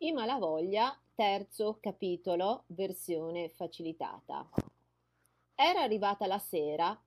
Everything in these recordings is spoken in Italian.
I Malavoglia, terzo capitolo, versione facilitata. Era arrivata la sera,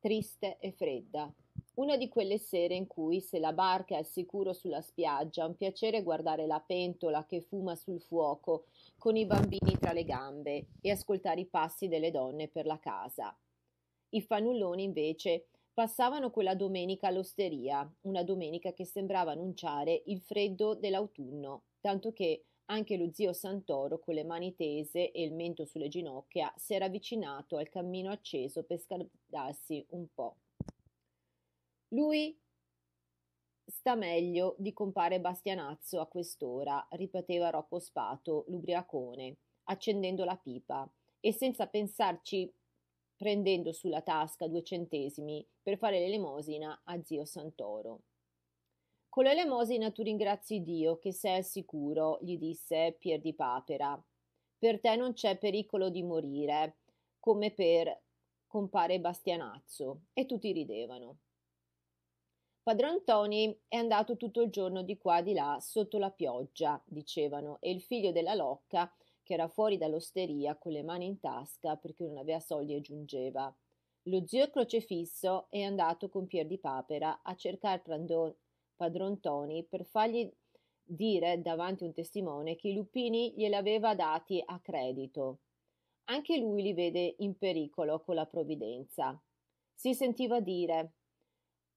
triste e fredda. Una di quelle sere in cui, se la barca è al sicuro sulla spiaggia, è un piacere guardare la pentola che fuma sul fuoco, con i bambini tra le gambe, e ascoltare i passi delle donne per la casa. I fanulloni, invece, passavano quella domenica all'osteria, una domenica che sembrava annunciare il freddo dell'autunno tanto che anche lo zio Santoro, con le mani tese e il mento sulle ginocchia, si era avvicinato al cammino acceso per scaldarsi un po'. Lui sta meglio di compare Bastianazzo a quest'ora, ripeteva Rocco Spato, l'ubriacone, accendendo la pipa e senza pensarci prendendo sulla tasca due centesimi per fare l'elemosina a zio Santoro. Con l'elemosina tu ringrazi Dio, che sei al sicuro, gli disse Pier di Papera. Per te non c'è pericolo di morire, come per compare Bastianazzo. E tutti ridevano. Padron Tony è andato tutto il giorno di qua di là sotto la pioggia, dicevano, e il figlio della locca, che era fuori dall'osteria con le mani in tasca perché non aveva soldi e giungeva. Lo zio Crocefisso è andato con Pier di Papera a cercare Prandon padron Tony per fargli dire davanti un testimone che i Lupini gliel'aveva dati a credito. Anche lui li vede in pericolo con la provvidenza. Si sentiva dire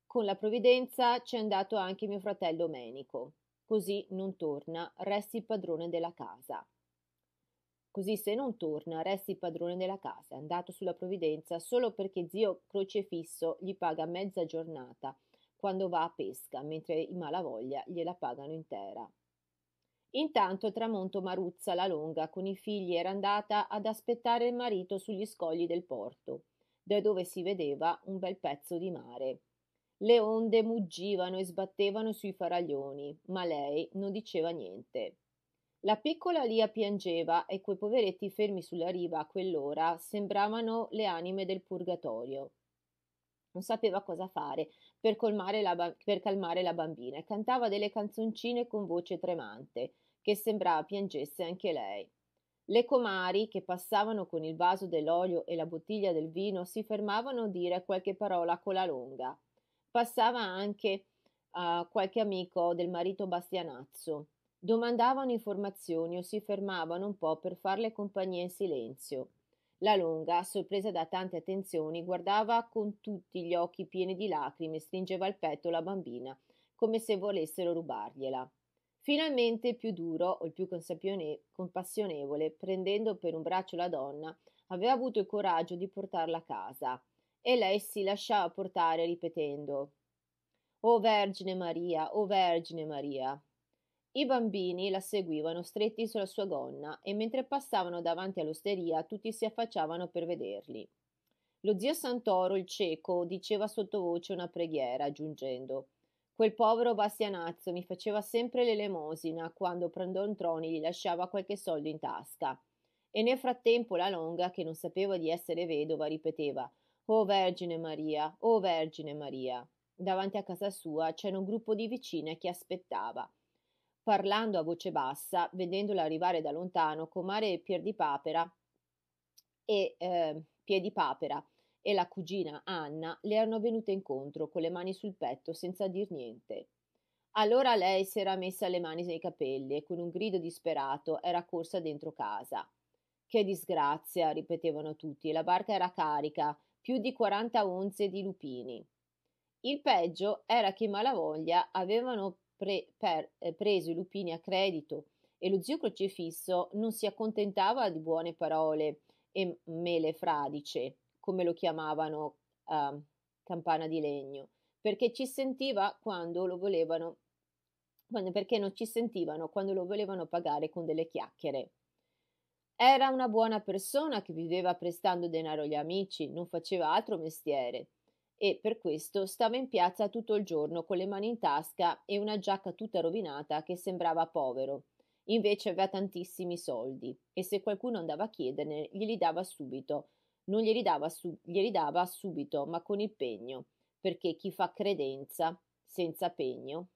con la provvidenza c'è andato anche mio fratello Menico. Così non torna, resti il padrone della casa. Così se non torna, resti il padrone della casa, è andato sulla provvidenza solo perché zio Crocefisso gli paga mezza giornata quando va a pesca, mentre i malavoglia gliela pagano intera. Intanto Tramonto Maruzza la Longa con i figli era andata ad aspettare il marito sugli scogli del porto, da dove si vedeva un bel pezzo di mare. Le onde muggivano e sbattevano sui faraglioni, ma lei non diceva niente. La piccola Lia piangeva e quei poveretti fermi sulla riva a quell'ora sembravano le anime del purgatorio. Non sapeva cosa fare, per, la, per calmare la bambina e cantava delle canzoncine con voce tremante, che sembrava piangesse anche lei. Le comari, che passavano con il vaso dell'olio e la bottiglia del vino, si fermavano a dire qualche parola a cola lunga. Passava anche uh, qualche amico del marito Bastianazzo. Domandavano informazioni o si fermavano un po' per farle compagnia in silenzio. La Longa, sorpresa da tante attenzioni, guardava con tutti gli occhi pieni di lacrime e stringeva al petto la bambina, come se volessero rubargliela. Finalmente, più duro o il più compassionevole, prendendo per un braccio la donna, aveva avuto il coraggio di portarla a casa e lei si lasciava portare ripetendo: O oh Vergine Maria, o oh Vergine Maria. I bambini la seguivano stretti sulla sua gonna e mentre passavano davanti all'osteria tutti si affacciavano per vederli. Lo zio Santoro, il cieco, diceva sottovoce una preghiera, aggiungendo Quel povero bastianazzo mi faceva sempre l'elemosina quando Prandon Troni gli lasciava qualche soldo in tasca. E nel frattempo la longa, che non sapeva di essere vedova, ripeteva Oh Vergine Maria, oh Vergine Maria. Davanti a casa sua c'era un gruppo di vicine che aspettava parlando a voce bassa, vedendola arrivare da lontano, comare Pierdipapera e eh, Piedipapera e la cugina Anna le erano venute incontro con le mani sul petto senza dir niente. Allora lei si era messa le mani nei capelli e con un grido disperato era corsa dentro casa. Che disgrazia, ripetevano tutti, la barca era carica, più di 40 onze di lupini. Il peggio era che i malavoglia avevano pre, per, eh, preso i lupini a credito e lo zio crocifisso non si accontentava di buone parole e mele fradice, come lo chiamavano eh, campana di legno, perché ci sentiva quando lo volevano perché non ci sentivano quando lo volevano pagare con delle chiacchiere. Era una buona persona che viveva prestando denaro agli amici, non faceva altro mestiere e per questo stava in piazza tutto il giorno con le mani in tasca e una giacca tutta rovinata che sembrava povero. Invece aveva tantissimi soldi e se qualcuno andava a chiederne glieli dava subito. Non glieli dava, su- glieli dava subito, ma con il pegno, perché chi fa credenza senza pegno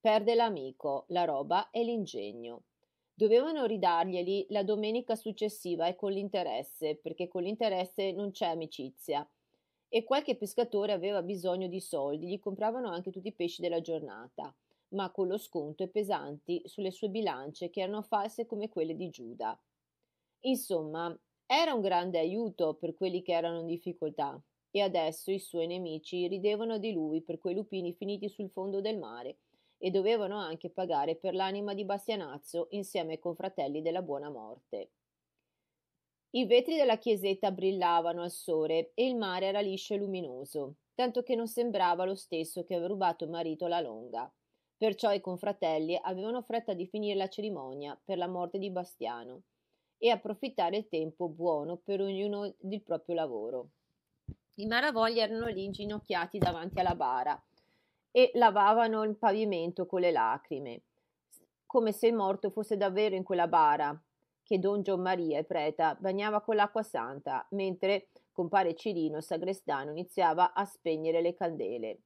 perde l'amico, la roba e l'ingegno. Dovevano ridarglieli la domenica successiva e con l'interesse, perché con l'interesse non c'è amicizia. E qualche pescatore aveva bisogno di soldi, gli compravano anche tutti i pesci della giornata, ma con lo sconto e pesanti sulle sue bilance che erano false come quelle di Giuda. Insomma, era un grande aiuto per quelli che erano in difficoltà e adesso i suoi nemici ridevano di lui per quei lupini finiti sul fondo del mare e dovevano anche pagare per l'anima di Bastianazzo insieme ai confratelli della Buona Morte. I vetri della chiesetta brillavano al sole e il mare era liscio e luminoso, tanto che non sembrava lo stesso che aveva rubato il marito la longa. Perciò i confratelli avevano fretta di finire la cerimonia per la morte di Bastiano e approfittare il tempo buono per ognuno del proprio lavoro. I maravogli erano lì inginocchiati davanti alla bara e lavavano il pavimento con le lacrime, come se il morto fosse davvero in quella bara che don Gianmaria, il preta, bagnava con l'acqua santa, mentre compare Cirino, sagrestano, iniziava a spegnere le candele.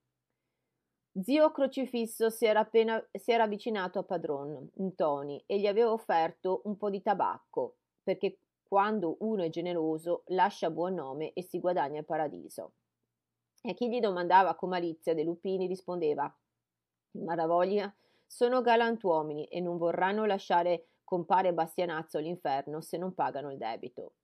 Zio Crocifisso si era appena si era avvicinato a padron Ntoni e gli aveva offerto un po' di tabacco, perché quando uno è generoso lascia buon nome e si guadagna il paradiso. E chi gli domandava con malizia dei lupini rispondeva: I Maravoglia sono galantuomini e non vorranno lasciare compare Bastianazzo all'inferno se non pagano il debito.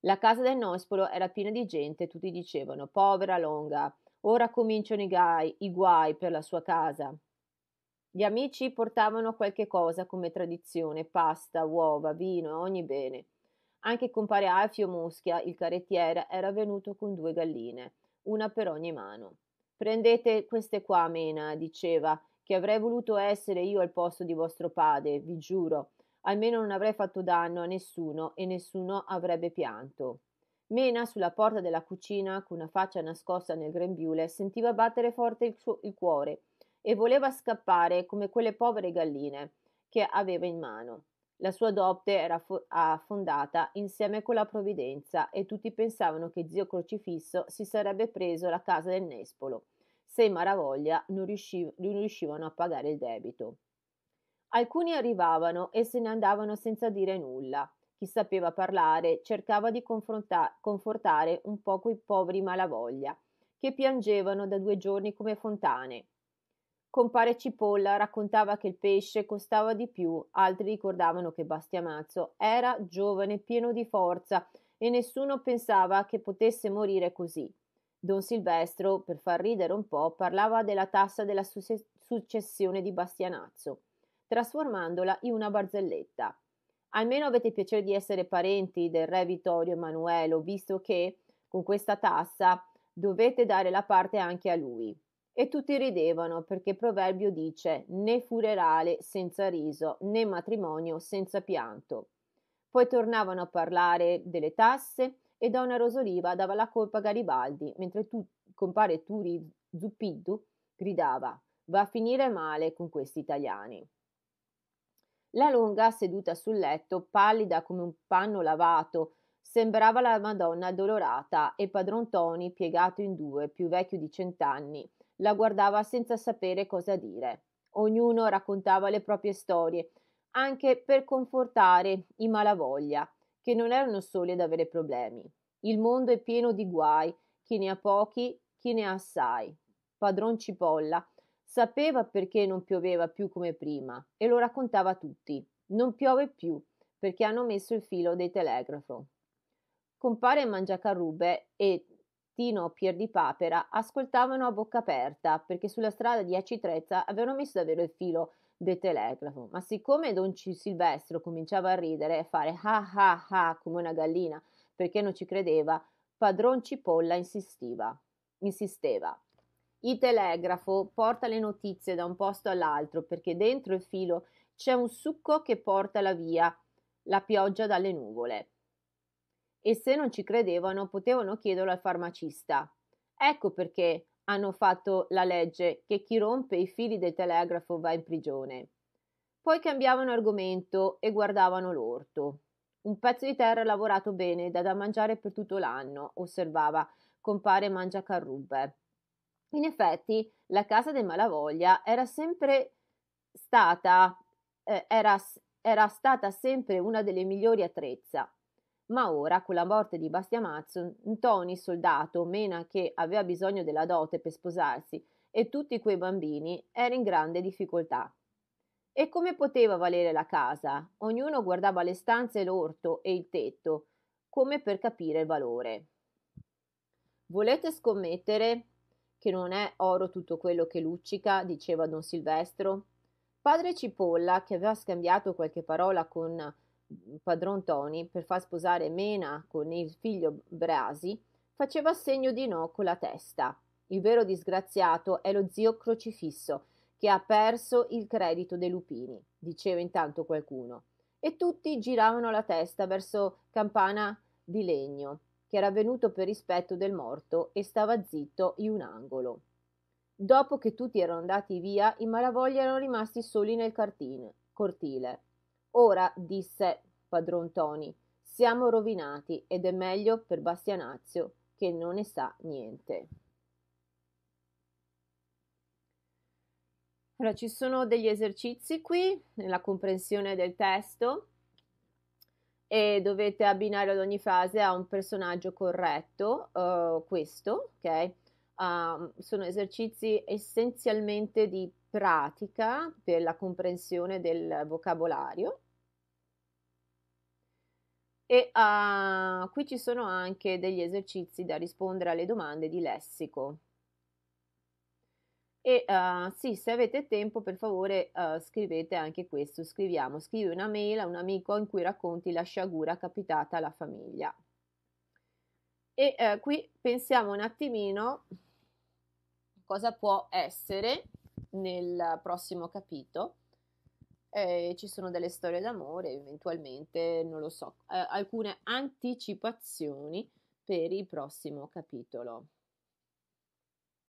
La casa del Nospolo era piena di gente, tutti dicevano: Povera Longa, ora cominciano i, gai, i guai per la sua casa. Gli amici portavano qualche cosa come tradizione, pasta, uova, vino, ogni bene. Anche compare Alfio Muschia, il carrettiere, era venuto con due galline una per ogni mano. Prendete queste qua, Mena, diceva, che avrei voluto essere io al posto di vostro padre, vi giuro. Almeno non avrei fatto danno a nessuno e nessuno avrebbe pianto. Mena, sulla porta della cucina, con una faccia nascosta nel grembiule, sentiva battere forte il, suo, il cuore e voleva scappare come quelle povere galline che aveva in mano. La sua dote era fo- affondata insieme con la provvidenza e tutti pensavano che zio Crocifisso si sarebbe preso la casa del Nespolo, se i Maravoglia non, riusciv- non riuscivano a pagare il debito. Alcuni arrivavano e se ne andavano senza dire nulla. Chi sapeva parlare cercava di confronta- confortare un po' quei poveri malavoglia, che piangevano da due giorni come fontane, Compare Cipolla raccontava che il pesce costava di più, altri ricordavano che Bastiamazzo era giovane, pieno di forza e nessuno pensava che potesse morire così. Don Silvestro, per far ridere un po', parlava della tassa della successione di Bastianazzo, trasformandola in una barzelletta. Almeno avete piacere di essere parenti del re Vittorio Emanuele, visto che con questa tassa dovete dare la parte anche a lui. E tutti ridevano perché il Proverbio dice né funerale senza riso, né matrimonio senza pianto. Poi tornavano a parlare delle tasse e donna Rosoliva dava la colpa a Garibaldi, mentre tu, compare Turi Zuppiddu gridava va a finire male con questi italiani. La longa, seduta sul letto, pallida come un panno lavato, sembrava la Madonna addolorata e padron Toni, piegato in due, più vecchio di cent'anni, la guardava senza sapere cosa dire. Ognuno raccontava le proprie storie, anche per confortare i malavoglia, che non erano soli ad avere problemi. Il mondo è pieno di guai, chi ne ha pochi, chi ne ha assai. Padron Cipolla sapeva perché non pioveva più come prima e lo raccontava a tutti. Non piove più perché hanno messo il filo del telegrafo. Compare Mangiacarrubbe e Tino Pier di Papera ascoltavano a bocca aperta perché sulla strada di Acitrezza avevano messo davvero il filo del telegrafo. Ma siccome Don C- Silvestro cominciava a ridere e a fare ah ah ah come una gallina perché non ci credeva, padron Cipolla insisteva. insisteva. Il telegrafo porta le notizie da un posto all'altro perché dentro il filo c'è un succo che porta la via la pioggia dalle nuvole e se non ci credevano potevano chiederlo al farmacista. Ecco perché hanno fatto la legge che chi rompe i fili del telegrafo va in prigione. Poi cambiavano argomento e guardavano l'orto. Un pezzo di terra lavorato bene da da mangiare per tutto l'anno, osservava compare Mangiacarrubbe. In effetti, la casa del Malavoglia era sempre stata, eh, era, era stata sempre una delle migliori attrezza, ma ora, con la morte di Bastiamazzo, Mazzo, Ntoni, soldato, Mena che aveva bisogno della dote per sposarsi e tutti quei bambini, era in grande difficoltà. E come poteva valere la casa? Ognuno guardava le stanze, l'orto e il tetto, come per capire il valore. Volete scommettere che non è oro tutto quello che luccica? diceva don Silvestro. Padre Cipolla, che aveva scambiato qualche parola con padron Toni, per far sposare Mena con il figlio Brasi, faceva segno di no con la testa. Il vero disgraziato è lo zio Crocifisso, che ha perso il credito dei lupini, diceva intanto qualcuno. E tutti giravano la testa verso Campana di Legno, che era venuto per rispetto del morto e stava zitto in un angolo. Dopo che tutti erano andati via, i malavoglia erano rimasti soli nel cartine, cortile ora disse padron ntoni siamo rovinati ed è meglio per bastianazzo che non ne sa niente allora ci sono degli esercizi qui nella comprensione del testo e dovete abbinare ad ogni fase a un personaggio corretto uh, questo ok uh, sono esercizi essenzialmente di pratica per la comprensione del vocabolario e uh, qui ci sono anche degli esercizi da rispondere alle domande di lessico. E uh, sì, se avete tempo, per favore uh, scrivete anche questo. Scriviamo, scrivi una mail a un amico in cui racconti la sciagura capitata alla famiglia. E eh, qui pensiamo un attimino cosa può essere nel prossimo capitolo eh, ci sono delle storie d'amore, eventualmente, non lo so, eh, alcune anticipazioni per il prossimo capitolo.